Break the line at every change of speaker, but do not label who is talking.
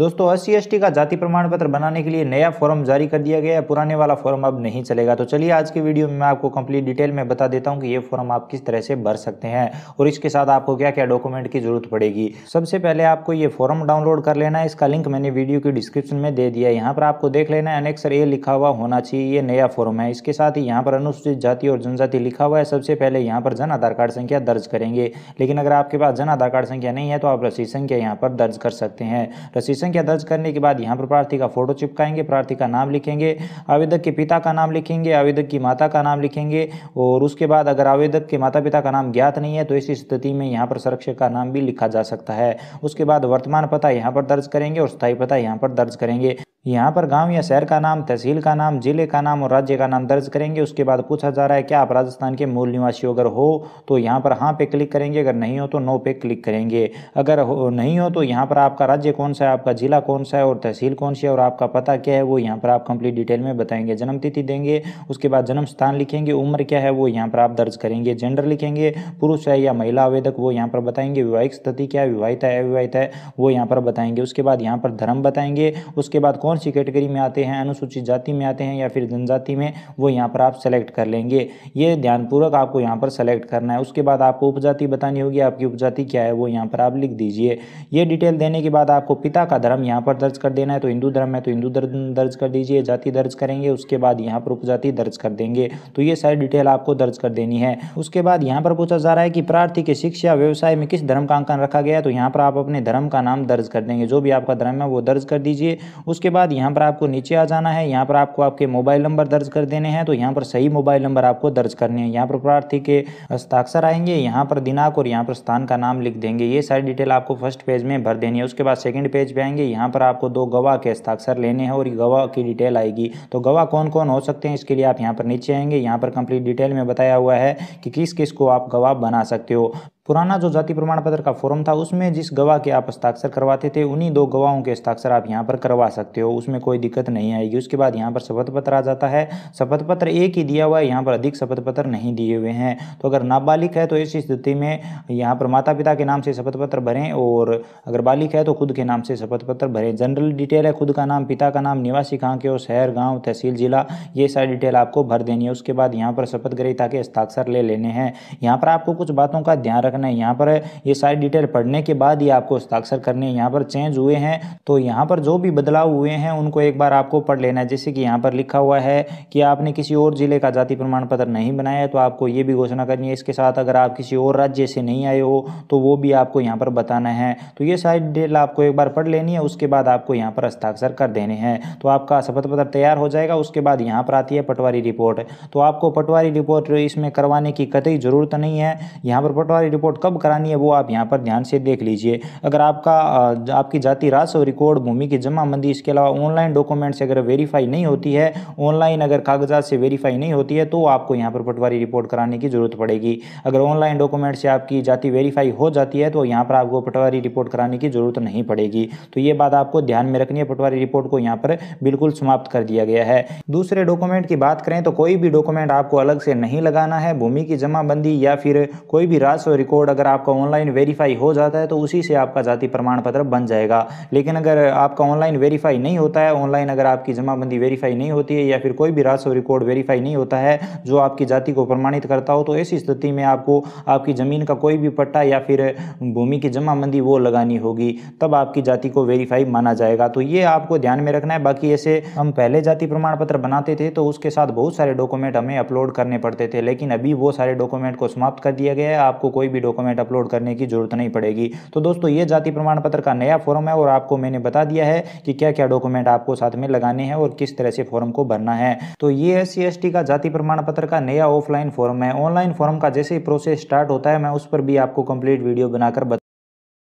दोस्तों S C का जाति प्रमाण पत्र बनाने के लिए नया फॉर्म जारी कर दिया गया है पुराने वाला फॉर्म अब नहीं चलेगा तो चलिए आज की वीडियो में मैं आपको कंप्लीट डिटेल में बता देता हूं कि ये फॉर्म आप किस तरह से भर सकते हैं और इसके साथ आपको क्या क्या डॉक्यूमेंट की जरूरत पड़ेगी सबसे पहले आपको ये फॉर्म डाउनलोड कर लेना है इसका लिंक मैंने वीडियो की डिस्क्रिप्शन में दे दिया है यहाँ पर आपको देख लेना है अनेक्सर ए लिखा हुआ होना चाहिए ये नया फॉर्म है इसके साथ ही यहाँ पर अनुसूचित जाति और जनजाति लिखा हुआ है सबसे पहले यहाँ पर जन आधार कार्ड संख्या दर्ज करेंगे लेकिन अगर आपके पास जन आधार कार्ड संख्या नहीं है तो आप रसीद संख्या यहाँ पर दर्ज कर सकते हैं रसीद संख्या दर्ज करने के बाद यहाँ पर प्रार्थी का फोटो चिपकाएंगे प्रार्थी का नाम लिखेंगे आवेदक के पिता का नाम लिखेंगे आवेदक की माता का नाम लिखेंगे और उसके बाद अगर आवेदक के माता पिता का नाम ज्ञात नहीं है तो इस स्थिति में यहाँ पर संरक्षक का नाम भी लिखा जा सकता है उसके बाद वर्तमान पता यहाँ पर दर्ज करेंगे और स्थायी पता यहाँ पर दर्ज करेंगे यहाँ पर गांव या शहर का नाम तहसील का नाम जिले का नाम और राज्य का नाम दर्ज करेंगे उसके बाद पूछा जा रहा है क्या आप राजस्थान के मूल निवासी अगर हो तो यहाँ पर हाँ पे क्लिक करेंगे अगर नहीं हो तो नो पे क्लिक करेंगे अगर नहीं हो तो यहाँ पर आपका राज्य कौन सा है आपका जिला कौन सा है और तहसील कौन सी है और आपका पता क्या है वो यहाँ पर आप कंप्लीट डिटेल में बताएंगे जन्म तिथि देंगे उसके बाद जन्म स्थान लिखेंगे उम्र क्या है वो यहाँ पर आप दर्ज करेंगे जेंडर लिखेंगे पुरुष है या महिला आवेदक वो यहाँ पर बताएंगे वैवाहिक स्थिति क्या है विवाहित है अविवाहित है वो यहाँ पर बताएंगे उसके बाद यहाँ पर धर्म बताएंगे उसके बाद कौन सी कैटेगरी में आते हैं अनुसूचित जाति में आते हैं या फिर जनजाति में वो यहाँ पर आप सेलेक्ट कर लेंगे ये ध्यानपूर्वक आपको यहाँ पर सेलेक्ट करना है उसके बाद आपको उपजाति बतानी होगी आपकी उपजाति क्या है वो यहाँ पर आप लिख दीजिए ये डिटेल देने के बाद आपको पिता का धर्म यहाँ पर दर्ज कर देना है तो हिंदू धर्म है तो हिंदू दर्ज कर दीजिए जाति दर्ज करेंगे उसके बाद यहाँ पर उपजाति दर्ज कर देंगे तो ये सारी डिटेल आपको दर्ज कर देनी है उसके बाद यहाँ पर पूछा जा रहा है कि प्रार्थी के शिक्षा व्यवसाय में किस धर्म का अंकन रखा गया तो यहाँ पर आप अपने धर्म का नाम दर्ज कर देंगे जो भी आपका धर्म है वो दर्ज कर दीजिए उसके बाद बाद यहाँ पर आपको नीचे आ जाना है यहाँ पर आपको आपके मोबाइल नंबर दर्ज कर देने हैं तो यहाँ पर सही मोबाइल नंबर आपको दर्ज करने हैं यहाँ पर प्रार्थी के हस्ताक्षर आएंगे यहाँ पर दिनांक और यहाँ पर स्थान का नाम लिख देंगे ये सारी डिटेल आपको फर्स्ट पेज में भर देनी है उसके बाद सेकेंड पेज पर आएंगे यहाँ पर आपको दो गवाह के हस्ताक्षर लेने हैं और गवाह की डिटेल आएगी तो गवाह कौन कौन हो सकते हैं इसके लिए आप यहाँ पर नीचे आएंगे यहाँ पर कंप्लीट डिटेल में बताया हुआ है कि किस किस को आप गवाह बना सकते हो पुराना जो जाति प्रमाण पत्र का फॉर्म था उसमें जिस गवाह के आप हस्ताक्षर करवाते थे उन्हीं दो गवाहों के हस्ताक्षर आप यहाँ पर करवा सकते हो उसमें कोई दिक्कत नहीं आएगी उसके बाद यहाँ पर शपथ पत्र आ जाता है शपथ पत्र एक ही दिया हुआ है यहाँ पर अधिक शपथ पत्र नहीं दिए हुए हैं तो अगर नाबालिग है तो इस स्थिति में यहाँ पर माता पिता के नाम से शपथ पत्र भरें और अगर बालिक है तो खुद के नाम से शपथ पत्र भरें जनरल डिटेल है खुद का नाम पिता का नाम निवासी कहाँ के हो शहर गाँव तहसील जिला ये सारी डिटेल आपको भर देनी है उसके बाद यहाँ पर शपथ ग्रहिता के हस्ताक्षर ले लेने हैं यहाँ पर आपको कुछ बातों का ध्यान रखना करना है यहाँ पर ये सारी डिटेल पढ़ने के बाद ही आपको हस्ताक्षर करने हैं यहाँ पर चेंज हुए हैं तो यहाँ पर जो भी बदलाव हुए हैं उनको एक बार आपको पढ़ लेना है जैसे कि यहाँ पर लिखा हुआ है कि आपने किसी और ज़िले का जाति प्रमाण पत्र नहीं बनाया है तो आपको ये भी घोषणा करनी है इसके साथ अगर आप किसी और राज्य से नहीं आए हो तो वो भी आपको यहाँ पर बताना है तो ये सारी डिटेल आपको एक बार पढ़ लेनी है उसके बाद आपको यहाँ पर हस्ताक्षर कर देने हैं तो आपका शपथ पत्र तैयार हो जाएगा उसके बाद यहाँ पर आती है पटवारी रिपोर्ट तो आपको पटवारी रिपोर्ट इसमें करवाने की कतई ज़रूरत नहीं है यहाँ पर पटवारी रिपोर्ट रिकॉर्ड कब करानी है वो आप यहाँ पर ध्यान से देख लीजिए अगर आपका आपकी जाति राजस्व रिकॉर्ड भूमि की जमाबंदी इसके अलावा ऑनलाइन डॉक्यूमेंट से अगर वेरीफाई नहीं होती है ऑनलाइन अगर कागजात से वेरीफाई नहीं होती है तो आपको यहाँ पर पटवारी रिपोर्ट कराने की ज़रूरत पड़ेगी अगर ऑनलाइन डॉक्यूमेंट से आपकी जाति वेरीफाई हो जाती है तो यहाँ पर आपको पटवारी रिपोर्ट कराने की ज़रूरत नहीं पड़ेगी तो ये बात आपको ध्यान में रखनी है पटवारी रिपोर्ट को यहाँ पर बिल्कुल समाप्त कर दिया गया है दूसरे डॉक्यूमेंट की बात करें तो कोई भी डॉक्यूमेंट आपको अलग से नहीं लगाना है भूमि की जमाबंदी या फिर कोई भी राजस्व रिकॉर्ड अगर आपका ऑनलाइन वेरीफाई हो जाता है तो उसी से आपका जाति प्रमाण पत्र बन जाएगा लेकिन अगर आपका ऑनलाइन वेरीफाई नहीं होता है ऑनलाइन अगर आपकी जमाबंदी वेरीफाई नहीं होती है या फिर कोई भी राजस्व रिकॉर्ड वेरीफाई नहीं होता है जो आपकी जाति को प्रमाणित करता हो तो ऐसी स्थिति में आपको आपकी ज़मीन का कोई भी पट्टा या फिर भूमि की जमाबंदी वो लगानी होगी तब आपकी जाति को वेरीफाई माना जाएगा तो ये आपको ध्यान में रखना है बाकी ऐसे हम पहले जाति प्रमाण पत्र बनाते थे तो उसके साथ बहुत सारे डॉक्यूमेंट हमें अपलोड करने पड़ते थे लेकिन अभी वो सारे डॉक्यूमेंट को समाप्त कर दिया गया है आपको कोई भी भी डॉक्यूमेंट अपलोड करने की जरूरत नहीं पड़ेगी तो दोस्तों ये जाति प्रमाण पत्र का नया फॉर्म है और आपको मैंने बता दिया है कि क्या क्या डॉक्यूमेंट आपको साथ में लगाने हैं और किस तरह से फॉर्म को भरना है तो ये एस सी का जाति प्रमाण पत्र का नया ऑफलाइन फॉर्म है ऑनलाइन फॉर्म का जैसे ही प्रोसेस स्टार्ट होता है मैं उस पर भी आपको कंप्लीट वीडियो बनाकर